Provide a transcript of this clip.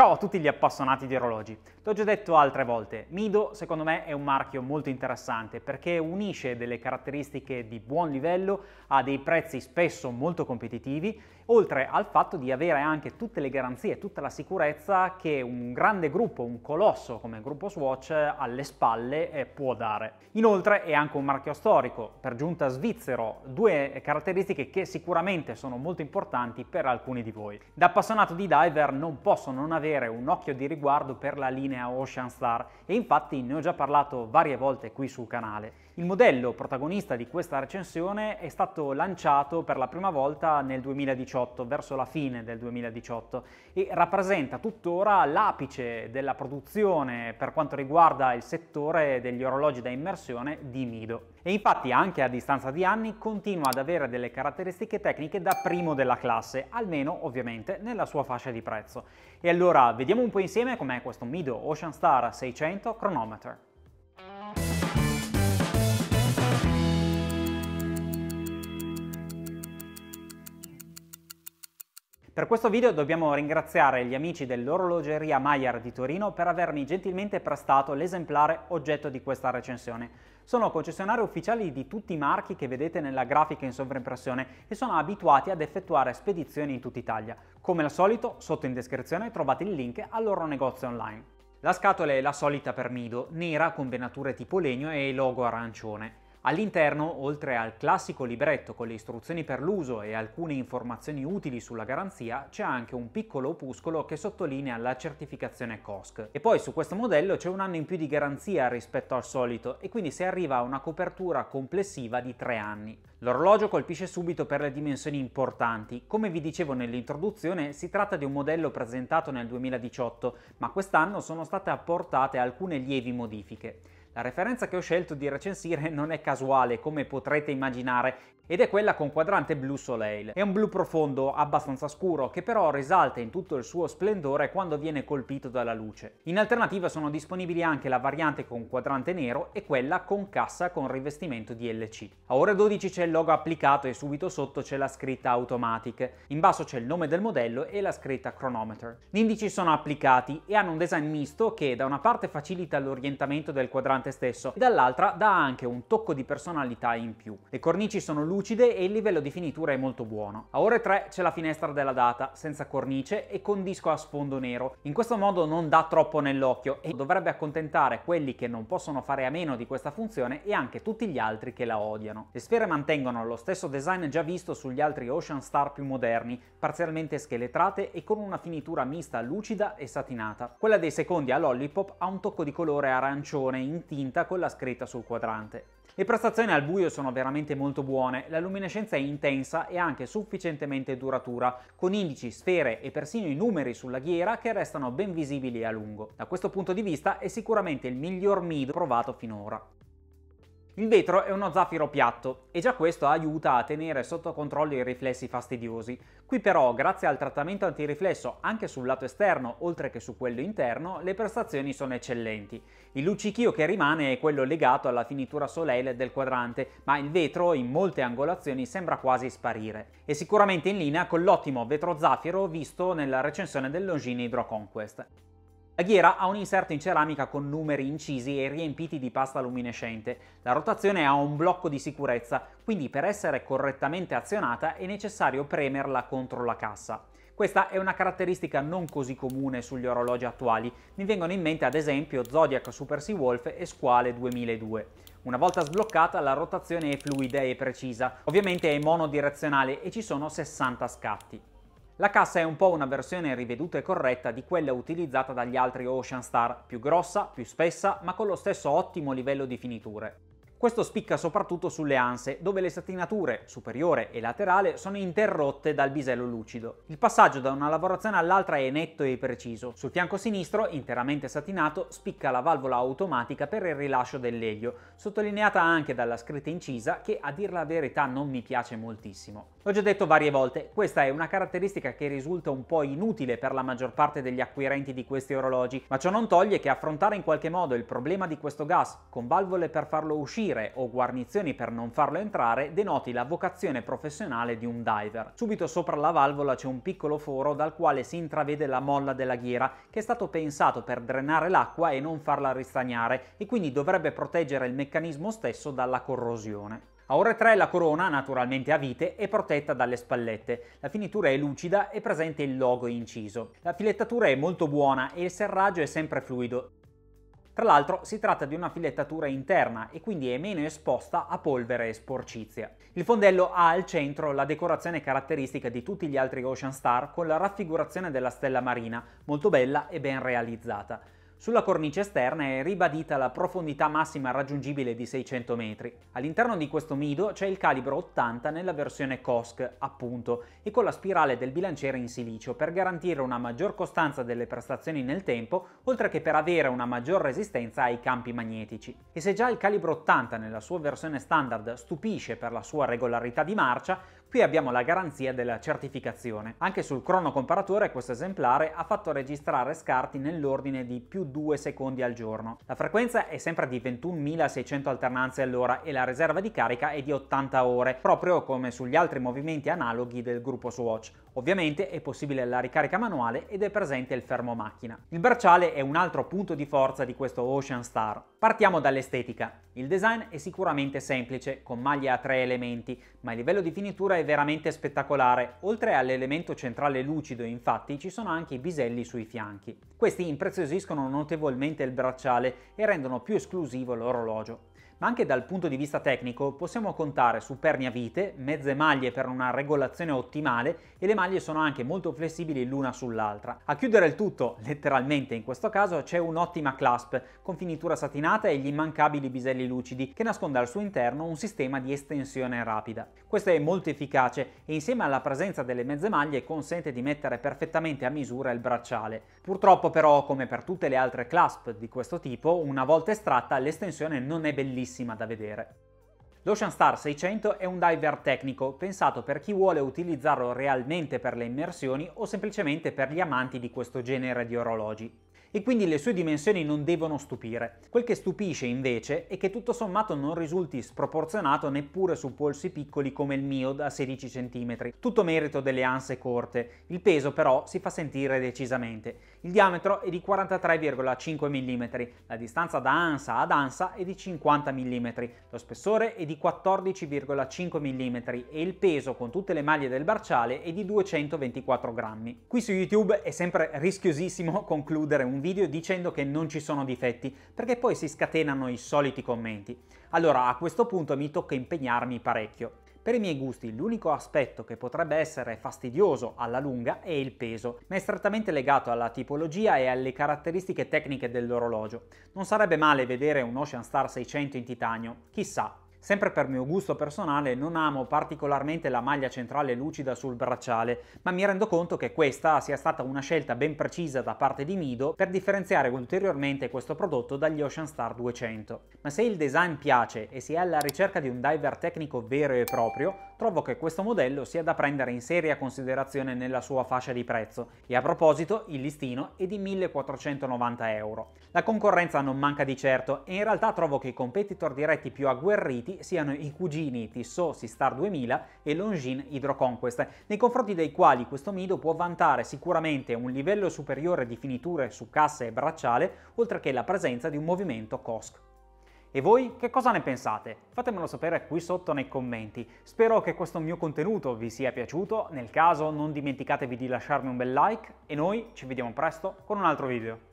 Ciao a tutti gli appassionati di orologi. L'ho già detto altre volte, Mido secondo me è un marchio molto interessante perché unisce delle caratteristiche di buon livello a dei prezzi spesso molto competitivi, oltre al fatto di avere anche tutte le garanzie, tutta la sicurezza che un grande gruppo, un colosso come il gruppo Swatch alle spalle eh, può dare. Inoltre è anche un marchio storico, per giunta svizzero, due caratteristiche che sicuramente sono molto importanti per alcuni di voi. Da appassionato di diver non posso non avere un occhio di riguardo per la linea a Ocean Star e infatti ne ho già parlato varie volte qui sul canale. Il modello protagonista di questa recensione è stato lanciato per la prima volta nel 2018, verso la fine del 2018, e rappresenta tuttora l'apice della produzione per quanto riguarda il settore degli orologi da immersione di Mido. E infatti anche a distanza di anni continua ad avere delle caratteristiche tecniche da primo della classe, almeno ovviamente nella sua fascia di prezzo. E allora vediamo un po' insieme com'è questo Mido Ocean Star 600 Chronometer. Per questo video dobbiamo ringraziare gli amici dell'orologeria Maier di Torino per avermi gentilmente prestato l'esemplare oggetto di questa recensione. Sono concessionari ufficiali di tutti i marchi che vedete nella grafica in sovraimpressione e sono abituati ad effettuare spedizioni in tutta Italia. Come al solito, sotto in descrizione trovate il link al loro negozio online. La scatola è la solita per Mido, nera con venature tipo legno e logo arancione. All'interno, oltre al classico libretto con le istruzioni per l'uso e alcune informazioni utili sulla garanzia, c'è anche un piccolo opuscolo che sottolinea la certificazione COSC. E poi su questo modello c'è un anno in più di garanzia rispetto al solito e quindi si arriva a una copertura complessiva di 3 anni. L'orologio colpisce subito per le dimensioni importanti. Come vi dicevo nell'introduzione, si tratta di un modello presentato nel 2018, ma quest'anno sono state apportate alcune lievi modifiche. La referenza che ho scelto di recensire non è casuale, come potrete immaginare, ed è quella con quadrante blu Soleil. È un blu profondo, abbastanza scuro, che però risalta in tutto il suo splendore quando viene colpito dalla luce. In alternativa sono disponibili anche la variante con quadrante nero e quella con cassa con rivestimento DLC. A ore 12 c'è il logo applicato e subito sotto c'è la scritta Automatic, in basso c'è il nome del modello e la scritta Chronometer. Gli indici sono applicati e hanno un design misto che da una parte facilita l'orientamento del quadrante ristorante stesso, e dall'altra dà anche un tocco di personalità in più. Le cornici sono lucide e il livello di finitura è molto buono. A ore 3 c'è la finestra della data, senza cornice e con disco a sfondo nero. In questo modo non dà troppo nell'occhio e dovrebbe accontentare quelli che non possono fare a meno di questa funzione e anche tutti gli altri che la odiano. Le sfere mantengono lo stesso design già visto sugli altri Ocean Star più moderni, parzialmente scheletrate e con una finitura mista lucida e satinata. Quella dei secondi a Lollipop ha un tocco di colore arancione in tinta con la scritta sul quadrante. Le prestazioni al buio sono veramente molto buone, la luminescenza è intensa e anche sufficientemente duratura, con indici, sfere e persino i numeri sulla ghiera che restano ben visibili a lungo. Da questo punto di vista è sicuramente il miglior MID provato finora. Il vetro è uno zaffiro piatto e già questo aiuta a tenere sotto controllo i riflessi fastidiosi. Qui però, grazie al trattamento antiriflesso anche sul lato esterno oltre che su quello interno, le prestazioni sono eccellenti. Il luccichio che rimane è quello legato alla finitura soleil del quadrante, ma il vetro in molte angolazioni sembra quasi sparire. È sicuramente in linea con l'ottimo vetro zaffiro visto nella recensione del Longini Hydro Conquest. La ghiera ha un inserto in ceramica con numeri incisi e riempiti di pasta luminescente. La rotazione ha un blocco di sicurezza, quindi per essere correttamente azionata è necessario premerla contro la cassa. Questa è una caratteristica non così comune sugli orologi attuali, mi vengono in mente ad esempio Zodiac Super Sea Wolf e Squale 2002. Una volta sbloccata la rotazione è fluida e precisa, ovviamente è monodirezionale e ci sono 60 scatti. La cassa è un po' una versione riveduta e corretta di quella utilizzata dagli altri Ocean Star, più grossa, più spessa, ma con lo stesso ottimo livello di finiture. Questo spicca soprattutto sulle anse, dove le satinature superiore e laterale sono interrotte dal bisello lucido. Il passaggio da una lavorazione all'altra è netto e preciso. Sul fianco sinistro, interamente satinato, spicca la valvola automatica per il rilascio dell'elio, sottolineata anche dalla scritta incisa che, a dir la verità, non mi piace moltissimo. L'ho già detto varie volte, questa è una caratteristica che risulta un po' inutile per la maggior parte degli acquirenti di questi orologi, ma ciò non toglie che affrontare in qualche modo il problema di questo gas con valvole per farlo uscire impedire o guarnizioni per non farlo entrare denoti la vocazione professionale di un diver. Subito sopra la valvola c'è un piccolo foro dal quale si intravede la molla della ghiera che è stato pensato per drenare l'acqua e non farla ristagnare e quindi dovrebbe proteggere il meccanismo stesso dalla corrosione. A ore 3 la corona, naturalmente a vite, è protetta dalle spallette. La finitura è lucida e presente il logo inciso. La filettatura è molto buona e il serraggio è sempre fluido. Tra l'altro si tratta di una filettatura interna e quindi è meno esposta a polvere e sporcizia. Il fondello ha al centro la decorazione caratteristica di tutti gli altri Ocean Star con la raffigurazione della stella marina, molto bella e ben realizzata. Sulla cornice esterna è ribadita la profondità massima raggiungibile di 600 metri. All'interno di questo mido c'è il calibro 80 nella versione COSC, appunto, e con la spirale del bilanciere in silicio per garantire una maggior costanza delle prestazioni nel tempo, oltre che per avere una maggior resistenza ai campi magnetici. E se già il calibro 80 nella sua versione standard stupisce per la sua regolarità di marcia, Qui abbiamo la garanzia della certificazione. Anche sul cronocomparatore questo esemplare ha fatto registrare scarti nell'ordine di più 2 secondi al giorno. La frequenza è sempre di 21.600 alternanze all'ora e la riserva di carica è di 80 ore, proprio come sugli altri movimenti analoghi del gruppo Swatch, Ovviamente è possibile la ricarica manuale ed è presente il fermo macchina. Il bracciale è un altro punto di forza di questo Ocean Star. Partiamo dall'estetica. Il design è sicuramente semplice, con maglie a tre elementi, ma il livello di finitura è veramente spettacolare. Oltre all'elemento centrale lucido, infatti, ci sono anche i biselli sui fianchi. Questi impreziosiscono notevolmente il bracciale e rendono più esclusivo l'orologio ma anche dal punto di vista tecnico possiamo contare su pernia vite, mezze maglie per una regolazione ottimale e le maglie sono anche molto flessibili l'una sull'altra. A chiudere il tutto, letteralmente in questo caso, c'è un'ottima clasp con finitura satinata e gli immancabili biselli lucidi che nasconde al suo interno un sistema di estensione rapida. Questo è molto efficace e insieme alla presenza delle mezze maglie consente di mettere perfettamente a misura il bracciale. Purtroppo però, come per tutte le altre clasp di questo tipo, una volta estratta l'estensione non è bellissima bellissima da vedere. L'Ocean Star 600 è un diver tecnico, pensato per chi vuole utilizzarlo realmente per le immersioni o semplicemente per gli amanti di questo genere di orologi e quindi le sue dimensioni non devono stupire. Quel che stupisce invece è che tutto sommato non risulti sproporzionato neppure su polsi piccoli come il mio da 16 cm. Tutto merito delle anse corte, il peso però si fa sentire decisamente. Il diametro è di 43,5 mm, la distanza da ansa ad ansa è di 50 mm, lo spessore è di 14,5 mm e il peso con tutte le maglie del barciale è di 224 grammi. Qui su YouTube è sempre rischiosissimo concludere un un video dicendo che non ci sono difetti, perché poi si scatenano i soliti commenti. Allora a questo punto mi tocca impegnarmi parecchio. Per i miei gusti l'unico aspetto che potrebbe essere fastidioso alla lunga è il peso, ma è strettamente legato alla tipologia e alle caratteristiche tecniche dell'orologio. Non sarebbe male vedere un Ocean Star 600 in titanio, chissà, Sempre per mio gusto personale non amo particolarmente la maglia centrale lucida sul bracciale, ma mi rendo conto che questa sia stata una scelta ben precisa da parte di Mido per differenziare ulteriormente questo prodotto dagli Ocean Star 200. Ma se il design piace e si è alla ricerca di un diver tecnico vero e proprio, trovo che questo modello sia da prendere in seria considerazione nella sua fascia di prezzo e a proposito il listino è di 1490 euro. La concorrenza non manca di certo e in realtà trovo che i competitor diretti più agguerriti siano i cugini Tissot Sistar 2000 e Longines Hydro Conquest, nei confronti dei quali questo Mido può vantare sicuramente un livello superiore di finiture su cassa e bracciale, oltre che la presenza di un movimento COSC. E voi che cosa ne pensate? Fatemelo sapere qui sotto nei commenti. Spero che questo mio contenuto vi sia piaciuto, nel caso non dimenticatevi di lasciarmi un bel like e noi ci vediamo presto con un altro video.